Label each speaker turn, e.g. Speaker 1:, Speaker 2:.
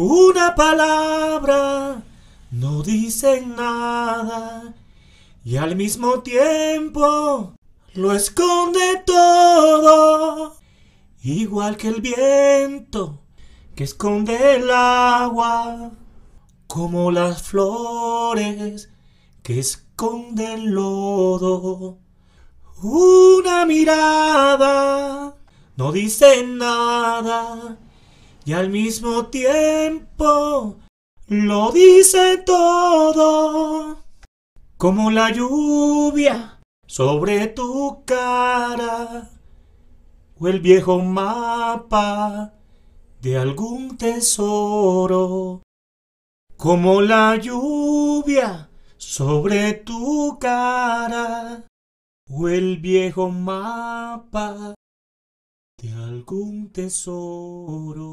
Speaker 1: Una palabra, no dice nada y al mismo tiempo lo esconde todo, igual que el viento que esconde el agua, como las flores que esconde el lodo. Una mirada no dice nada y al mismo tiempo lo dice todo. Como la lluvia sobre tu cara o el viejo mapa de algún tesoro. Como la lluvia sobre tu cara o el viejo mapa de algún tesoro.